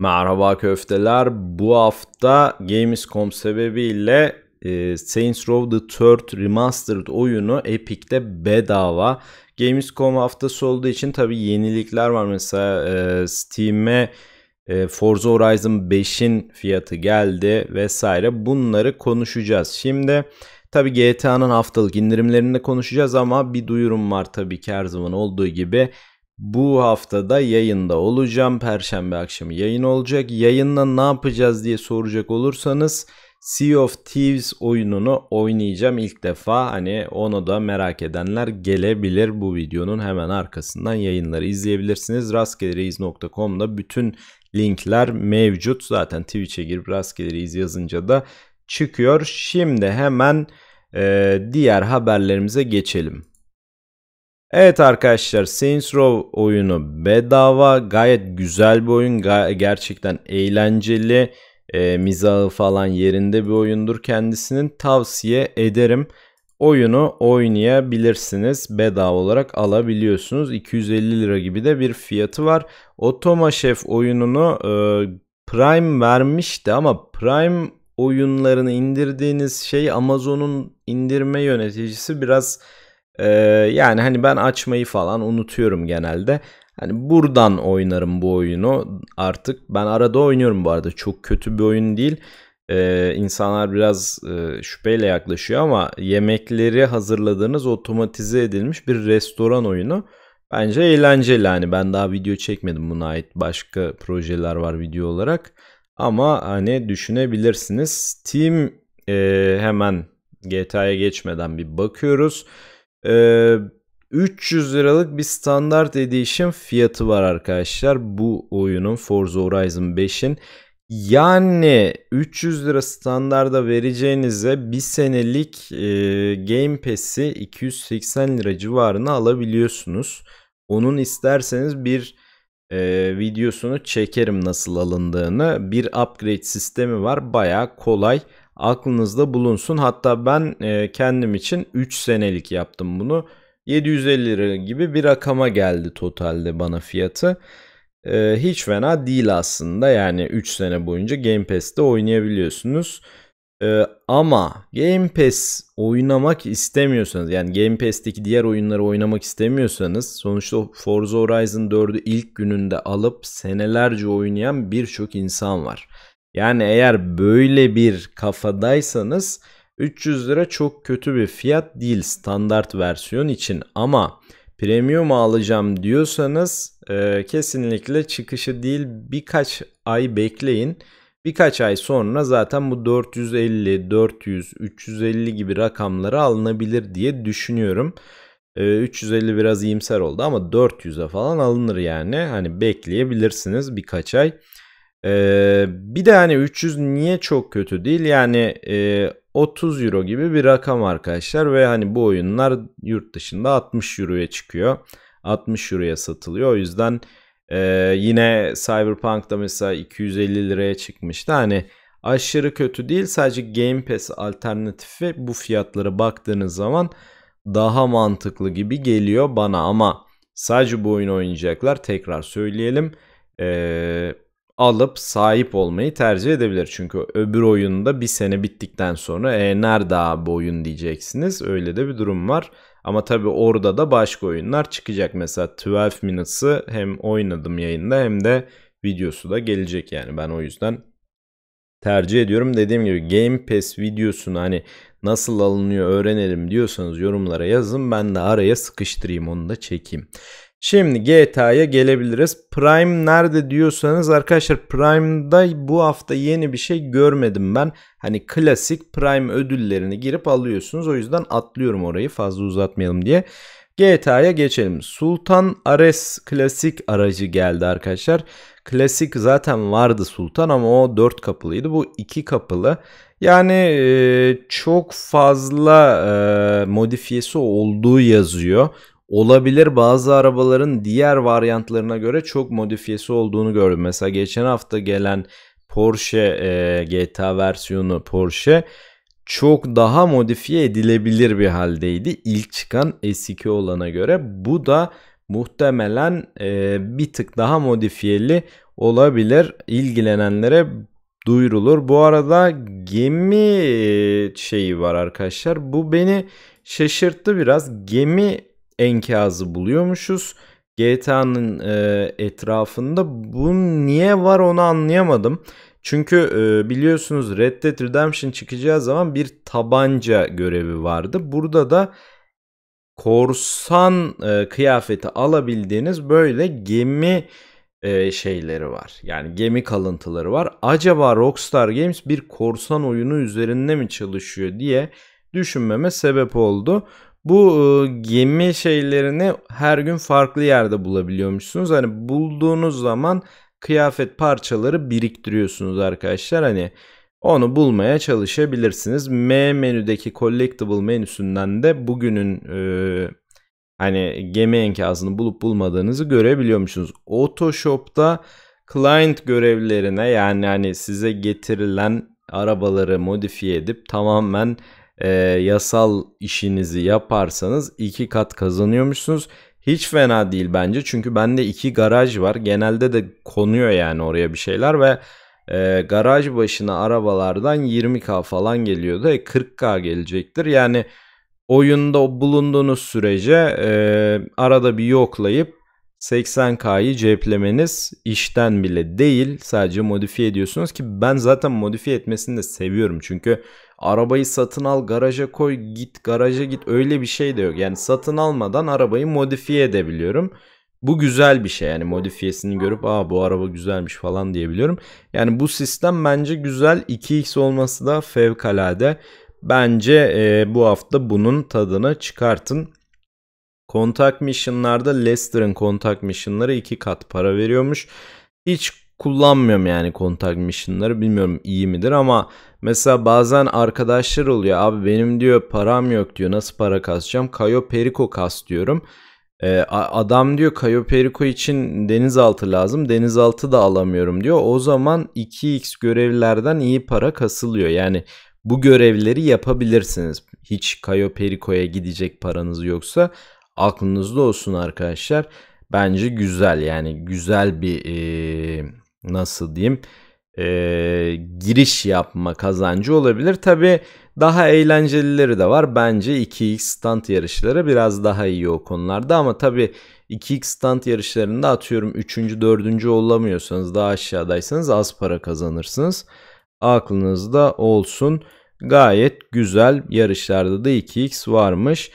Merhaba köfteler. Bu hafta Games.com sebebiyle e, Saints Row The Third Remastered oyunu Epic'te bedava. Games.com haftası olduğu için tabi yenilikler var. Mesela e, Steam'e e, Forza Horizon 5'in fiyatı geldi vesaire. Bunları konuşacağız. Şimdi tabi GTA'nın haftalık indirimlerini konuşacağız ama bir duyurum var tabi ki her zaman olduğu gibi. Bu haftada yayında olacağım. Perşembe akşamı yayın olacak. Yayında ne yapacağız diye soracak olursanız Sea of Thieves oyununu oynayacağım ilk defa. Hani onu da merak edenler gelebilir bu videonun hemen arkasından yayınları izleyebilirsiniz. Rastgelereis.com'da bütün linkler mevcut. Zaten Twitch'e girip rastgelereis yazınca da çıkıyor. Şimdi hemen e, diğer haberlerimize geçelim. Evet arkadaşlar Saints Row oyunu bedava. Gayet güzel bir oyun. gerçekten eğlenceli. E, mizahı falan yerinde bir oyundur kendisinin. Tavsiye ederim. Oyunu oynayabilirsiniz. Bedava olarak alabiliyorsunuz. 250 lira gibi de bir fiyatı var. Otoma Chef oyununu e, Prime vermişti ama Prime oyunlarını indirdiğiniz şey Amazon'un indirme yöneticisi biraz ee, yani hani ben açmayı falan unutuyorum genelde. Hani buradan oynarım bu oyunu artık. Ben arada oynuyorum bu arada. Çok kötü bir oyun değil. Ee, insanlar biraz e, şüpheyle yaklaşıyor ama yemekleri hazırladığınız otomatize edilmiş bir restoran oyunu. Bence eğlenceli hani ben daha video çekmedim buna ait başka projeler var video olarak. Ama hani düşünebilirsiniz. Steam e, hemen GTA'ya geçmeden bir bakıyoruz. Ee, 300 liralık bir standart edition fiyatı var arkadaşlar. Bu oyunun Forza Horizon 5'in. Yani 300 lira standarda vereceğinize bir senelik e, Game Pass'i 280 lira civarına alabiliyorsunuz. Onun isterseniz bir e, videosunu çekerim nasıl alındığını. Bir upgrade sistemi var baya kolay aklınızda bulunsun. Hatta ben e, kendim için 3 senelik yaptım bunu. 750 lira gibi bir rakama geldi totalde bana fiyatı. E, hiç fena değil aslında. Yani 3 sene boyunca Game Pass'te oynayabiliyorsunuz. E, ama Game Pass oynamak istemiyorsanız yani Game Pass'teki diğer oyunları oynamak istemiyorsanız sonuçta Forza Horizon 4'ü ilk gününde alıp senelerce oynayan birçok insan var. Yani eğer böyle bir kafadaysanız 300 lira çok kötü bir fiyat değil standart versiyon için ama premium alacağım diyorsanız e, kesinlikle çıkışı değil birkaç ay bekleyin. Birkaç ay sonra zaten bu 450, 400, 350 gibi rakamları alınabilir diye düşünüyorum. 350 e, biraz iyimser oldu ama 400'e falan alınır yani. Hani bekleyebilirsiniz birkaç ay. Ee, bir de hani 300 niye çok kötü değil? Yani e, 30 euro gibi bir rakam arkadaşlar ve hani bu oyunlar yurt dışında 60 euroya çıkıyor. 60 euroya satılıyor. O yüzden e, yine Cyberpunk'ta mesela 250 liraya çıkmıştı. Hani aşırı kötü değil. Sadece Game Pass alternatifi bu fiyatlara baktığınız zaman daha mantıklı gibi geliyor bana ama sadece bu oyunu oynayacaklar tekrar söyleyelim. Eee alıp sahip olmayı tercih edebilir. Çünkü öbür oyunda bir sene bittikten sonra e, nerede bu oyun diyeceksiniz. Öyle de bir durum var. Ama tabii orada da başka oyunlar çıkacak. Mesela 12 Minutes'ı hem oynadım yayında hem de videosu da gelecek yani. Ben o yüzden tercih ediyorum. Dediğim gibi Game Pass videosunu hani nasıl alınıyor öğrenelim diyorsanız yorumlara yazın. Ben de araya sıkıştırayım onu da çekeyim. Şimdi GTA'ya gelebiliriz. Prime nerede diyorsanız arkadaşlar Prime'da bu hafta yeni bir şey görmedim ben. Hani klasik Prime ödüllerini girip alıyorsunuz. O yüzden atlıyorum orayı fazla uzatmayalım diye. GTA'ya geçelim. Sultan Ares klasik aracı geldi arkadaşlar. Klasik zaten vardı Sultan ama o 4 kapılıydı. Bu 2 kapılı. Yani e, çok fazla e, modifiyesi olduğu yazıyor olabilir bazı arabaların diğer varyantlarına göre çok modifiyesi olduğunu gördüm. Mesela geçen hafta gelen Porsche e, GTA versiyonu Porsche çok daha modifiye edilebilir bir haldeydi İlk çıkan S2 olana göre. Bu da muhtemelen e, bir tık daha modifiyeli olabilir. İlgilenenlere duyurulur. Bu arada gemi şeyi var arkadaşlar. Bu beni şaşırttı biraz. Gemi enkazı buluyormuşuz. GTA'nın e, etrafında bu niye var onu anlayamadım. Çünkü e, biliyorsunuz Red Dead Redemption çıkacağı zaman bir tabanca görevi vardı. Burada da korsan e, kıyafeti alabildiğiniz böyle gemi e, şeyleri var. Yani gemi kalıntıları var. Acaba Rockstar Games bir korsan oyunu üzerinde mi çalışıyor diye düşünmeme sebep oldu. Bu gemi şeylerini her gün farklı yerde bulabiliyormuşsunuz. Hani bulduğunuz zaman kıyafet parçaları biriktiriyorsunuz arkadaşlar. Hani onu bulmaya çalışabilirsiniz. M menüdeki collectible menüsünden de bugünün e, hani gemi enkazını bulup bulmadığınızı görebiliyormuşsunuz. Photoshop'ta client görevlerine yani hani size getirilen arabaları modifiye edip tamamen e, yasal işinizi yaparsanız iki kat kazanıyormuşsunuz. Hiç fena değil bence çünkü bende iki garaj var. Genelde de konuyor yani oraya bir şeyler ve e, garaj başına arabalardan 20k falan geliyordu. E, 40k gelecektir. Yani oyunda bulunduğunuz sürece e, arada bir yoklayıp 80K'yı ceplemeniz işten bile değil sadece modifiye ediyorsunuz ki ben zaten modifiye etmesini de seviyorum çünkü arabayı satın al garaja koy git garaja git öyle bir şey de yok yani satın almadan arabayı modifiye edebiliyorum. Bu güzel bir şey yani modifiyesini görüp aa bu araba güzelmiş falan diyebiliyorum. Yani bu sistem bence güzel 2x olması da fevkalade. Bence e, bu hafta bunun tadını çıkartın. Kontak mission'larda Leicester'ın kontak mission'ları iki kat para veriyormuş. Hiç kullanmıyorum yani kontak mission'ları. Bilmiyorum iyi midir ama mesela bazen arkadaşlar oluyor. Abi benim diyor param yok diyor. Nasıl para kasacağım? Kayo periko kas diyorum. Ee, adam diyor Kayo periko için denizaltı lazım. Denizaltı da alamıyorum diyor. O zaman 2x görevlerden iyi para kasılıyor. Yani bu görevleri yapabilirsiniz. Hiç Kayo periko'ya gidecek paranız yoksa aklınızda olsun arkadaşlar. Bence güzel yani güzel bir e, nasıl diyeyim e, giriş yapma kazancı olabilir. Tabi daha eğlencelileri de var. Bence 2x stand yarışları biraz daha iyi o konularda ama tabi 2x stand yarışlarında atıyorum 3. 4. olamıyorsanız daha aşağıdaysanız az para kazanırsınız. Aklınızda olsun. Gayet güzel yarışlarda da 2x varmış.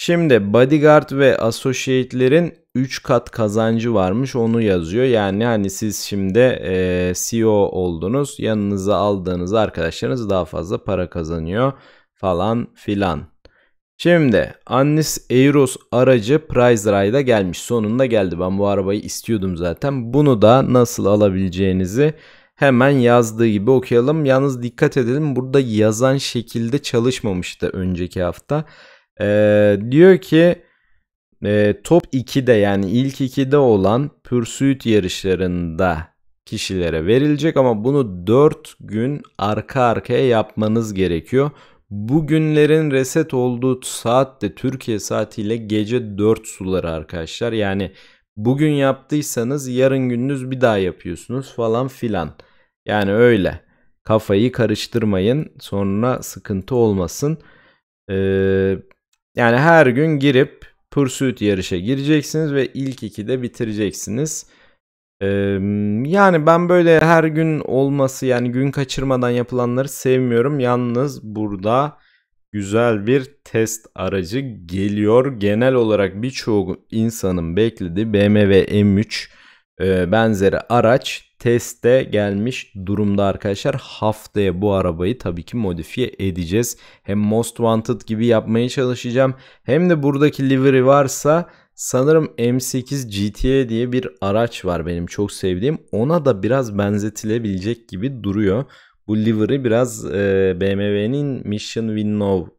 Şimdi bodyguard ve associate'lerin 3 kat kazancı varmış onu yazıyor. Yani hani siz şimdi e, CEO oldunuz yanınıza aldığınız arkadaşlarınız daha fazla para kazanıyor falan filan. Şimdi Annis Eiros aracı Price Ride'a gelmiş. Sonunda geldi. Ben bu arabayı istiyordum zaten. Bunu da nasıl alabileceğinizi hemen yazdığı gibi okuyalım. Yalnız dikkat edelim burada yazan şekilde çalışmamıştı önceki hafta. Ee, diyor ki e, top 2'de yani ilk 2'de olan pursuit yarışlarında kişilere verilecek ama bunu 4 gün arka arkaya yapmanız gerekiyor. Bugünlerin reset olduğu saat de Türkiye saatiyle gece 4 suları arkadaşlar. Yani bugün yaptıysanız yarın gününüz bir daha yapıyorsunuz falan filan. Yani öyle. Kafayı karıştırmayın sonra sıkıntı olmasın. Ee, yani her gün girip Pursuit yarışa gireceksiniz ve ilk iki de bitireceksiniz. Ee, yani ben böyle her gün olması yani gün kaçırmadan yapılanları sevmiyorum. Yalnız burada güzel bir test aracı geliyor. Genel olarak birçoğu insanın beklediği BMW M3 e, benzeri araç teste gelmiş durumda arkadaşlar. Haftaya bu arabayı tabii ki modifiye edeceğiz. Hem Most Wanted gibi yapmaya çalışacağım. Hem de buradaki livery varsa sanırım M8 GTA diye bir araç var benim çok sevdiğim. Ona da biraz benzetilebilecek gibi duruyor. Bu livery biraz e, BMW'nin Mission Winnow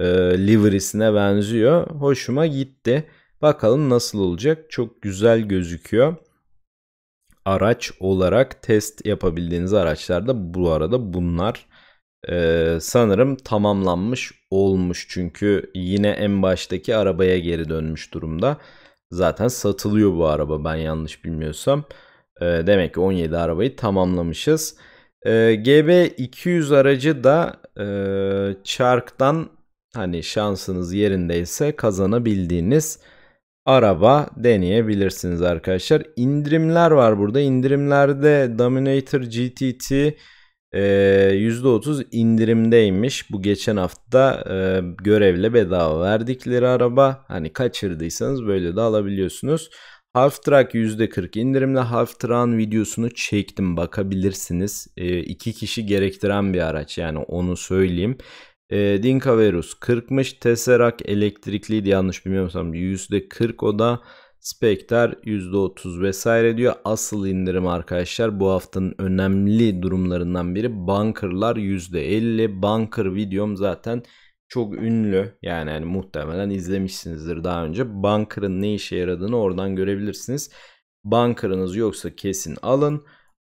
e, livery'sine benziyor. Hoşuma gitti. Bakalım nasıl olacak. Çok güzel gözüküyor araç olarak test yapabildiğiniz araçlar da bu arada bunlar ee, sanırım tamamlanmış olmuş çünkü yine en baştaki arabaya geri dönmüş durumda. Zaten satılıyor bu araba ben yanlış bilmiyorsam. Ee, demek ki 17 arabayı tamamlamışız. Ee, GB200 aracı da e, çarktan hani şansınız yerindeyse kazanabildiğiniz araba deneyebilirsiniz arkadaşlar. İndirimler var burada. İndirimlerde Dominator GTT e, %30 indirimdeymiş. Bu geçen hafta e, görevle bedava verdikleri araba. Hani kaçırdıysanız böyle de alabiliyorsunuz. Half Track %40 indirimle Half Track'ın videosunu çektim bakabilirsiniz. E, iki kişi gerektiren bir araç yani onu söyleyeyim. E, ee, Dinkaverus 40'mış. Tesseract elektrikliydi yanlış bilmiyorsam %40 o da. Spectre %30 vesaire diyor. Asıl indirim arkadaşlar bu haftanın önemli durumlarından biri Bunker'lar %50. Bunker videom zaten çok ünlü. Yani, yani muhtemelen izlemişsinizdir daha önce. Bunker'ın ne işe yaradığını oradan görebilirsiniz. Bunker'ınız yoksa kesin alın.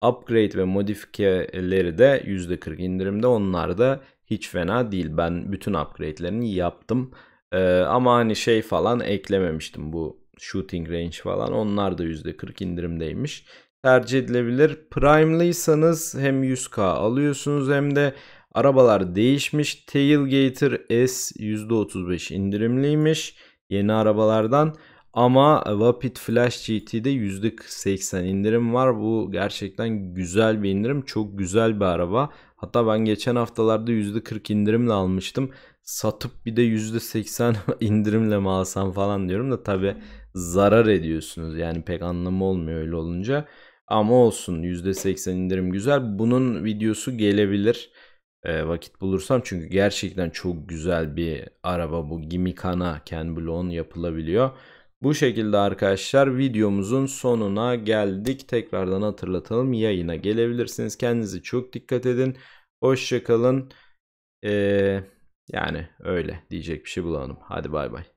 Upgrade ve modifikeleri de %40 indirimde. Onlar da hiç fena değil. Ben bütün upgrade'lerini yaptım. Ee, ama hani şey falan eklememiştim bu shooting range falan. Onlar da %40 indirimdeymiş. Tercih edilebilir. Prime'lıysanız hem 100k alıyorsunuz hem de arabalar değişmiş. Tailgater S %35 indirimliymiş yeni arabalardan. Ama Vapid Flash GT'de %80 indirim var. Bu gerçekten güzel bir indirim. Çok güzel bir araba. Hatta ben geçen haftalarda %40 indirimle almıştım. Satıp bir de %80 indirimle mi alsam falan diyorum da tabi zarar ediyorsunuz. Yani pek anlamı olmuyor öyle olunca. Ama olsun %80 indirim güzel. Bunun videosu gelebilir e, vakit bulursam. Çünkü gerçekten çok güzel bir araba bu. Gimikana Ken yapılabiliyor. Bu şekilde arkadaşlar videomuzun sonuna geldik. Tekrardan hatırlatalım yayına gelebilirsiniz. Kendinize çok dikkat edin. Hoşçakalın. Ee, yani öyle diyecek bir şey bulalım. Hadi bay bay.